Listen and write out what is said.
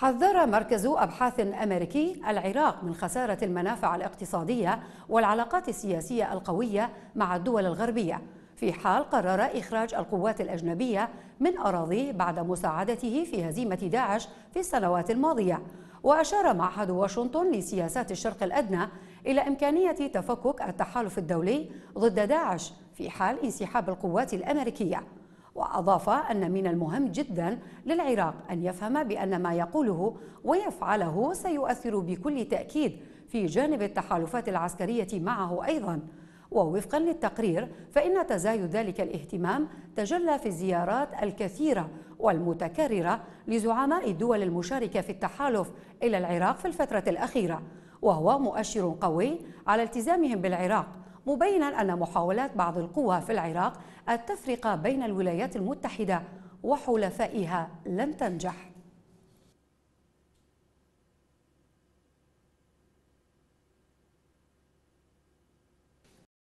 حذر مركز أبحاث أمريكي العراق من خسارة المنافع الاقتصادية والعلاقات السياسية القوية مع الدول الغربية في حال قرر إخراج القوات الأجنبية من أراضيه بعد مساعدته في هزيمة داعش في السنوات الماضية وأشار معهد واشنطن لسياسات الشرق الأدنى إلى إمكانية تفكك التحالف الدولي ضد داعش في حال انسحاب القوات الأمريكية وأضاف أن من المهم جدا للعراق أن يفهم بأن ما يقوله ويفعله سيؤثر بكل تأكيد في جانب التحالفات العسكرية معه أيضاً ووفقا للتقرير فإن تزايد ذلك الاهتمام تجلى في الزيارات الكثيرة والمتكررة لزعماء الدول المشاركة في التحالف إلى العراق في الفترة الأخيرة وهو مؤشر قوي على التزامهم بالعراق مبينا أن محاولات بعض القوى في العراق التفرقة بين الولايات المتحدة وحلفائها لن تنجح